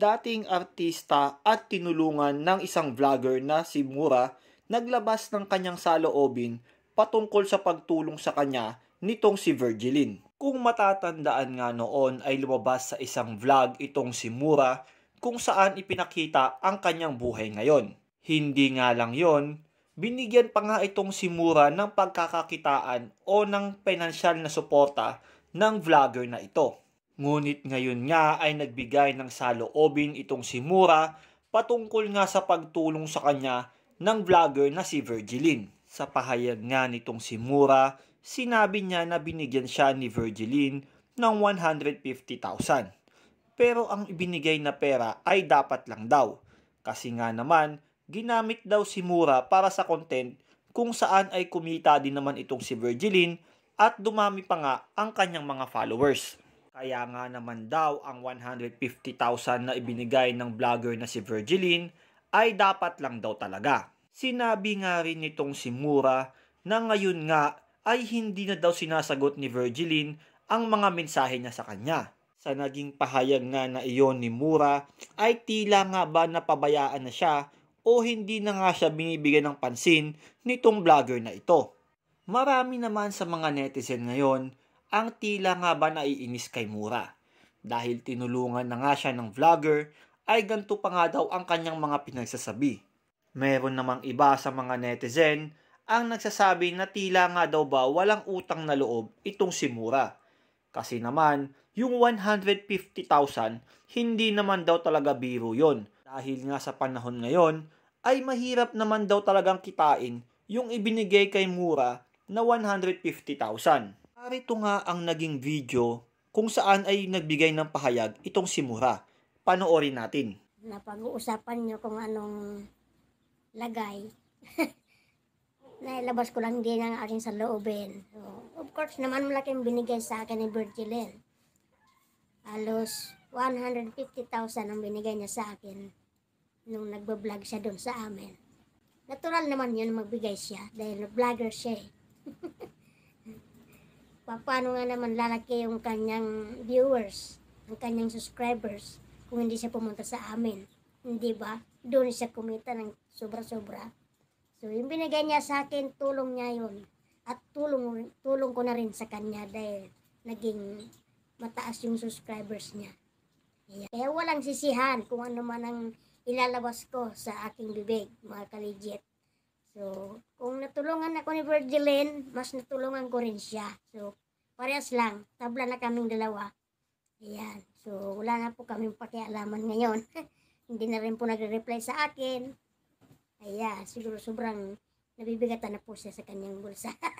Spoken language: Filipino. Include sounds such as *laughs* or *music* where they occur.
dating artista at tinulungan ng isang vlogger na si Mura, naglabas ng kanyang saloobin patungkol sa pagtulong sa kanya nitong si Virgilin. Kung matatandaan nga noon ay lumabas sa isang vlog itong si Mura kung saan ipinakita ang kanyang buhay ngayon. Hindi nga lang yon, binigyan pa nga itong si Mura ng pagkakakitaan o ng pinansyal na suporta ng vlogger na ito. Ngunit ngayon nga ay nagbigay ng saloobin itong si Mura patungkol nga sa pagtulong sa kanya ng vlogger na si Virgilin. Sa pahayag nga nitong si Mura, sinabi niya na binigyan siya ni Virgilin ng 150,000. Pero ang ibinigay na pera ay dapat lang daw. Kasi nga naman, ginamit daw si Mura para sa content kung saan ay kumita din naman itong si Virgilin at dumami pa nga ang kanyang mga followers. Kaya nga naman daw ang 150,000 na ibinigay ng vlogger na si Virgiline ay dapat lang daw talaga. Sinabi nga rin nitong si Mura na ngayon nga ay hindi na daw sinasagot ni Virgiline ang mga mensahe niya sa kanya. Sa naging pahayag nga na iyon ni Mura ay tila nga ba napabayaan na siya o hindi na nga siya binibigyan ng pansin nitong vlogger na ito. Marami naman sa mga netizen ngayon ang tila nga ba naiinis kay Mura. Dahil tinulungan na nga siya ng vlogger, ay ganto pa nga daw ang kanyang mga pinagsasabi. Meron namang iba sa mga netizen ang nagsasabi na tila nga daw ba walang utang na loob itong si Mura. Kasi naman, yung 150,000 hindi naman daw talaga biro yon Dahil nga sa panahon ngayon, ay mahirap naman daw talagang kitain yung ibinigay kay Mura na 150,000. Narito nga ang naging video kung saan ay nagbigay ng pahayag itong si Mura. Panoorin natin. Napag-uusapan niyo kung anong lagay. *laughs* Nailabas ko lang din ang aking saloobin. So, of course naman malaking binigay sa akin ni Virgilin. Halos 150,000 ang binigay niya sa akin nung nagbablog siya doon sa amin. Natural naman yun magbigay siya dahil vlogger siya eh. *laughs* paano nga naman lalaki yung kanyang viewers, ang kanyang subscribers, kung hindi siya pumunta sa amin. Hindi ba? Doon siya kumita ng sobra-sobra. So, yung binigay niya sa akin, tulong niya yun. At tulong, tulong ko na rin sa kanya dahil naging mataas yung subscribers niya. Ayan. Kaya walang sisihan kung ano man ang ilalabas ko sa aking bibig, mga kaligit. So, kung natulungan ako ni Virgilin, mas natulungan ko rin siya. So, parehas lang. Tabla na kaming dalawa. Ayan. So, wala na po kaming pakialaman ngayon. *laughs* Hindi na rin po nagre-reply sa akin. Ayan. Siguro sobrang nabibigatan na po siya sa kanyang bulsa. *laughs*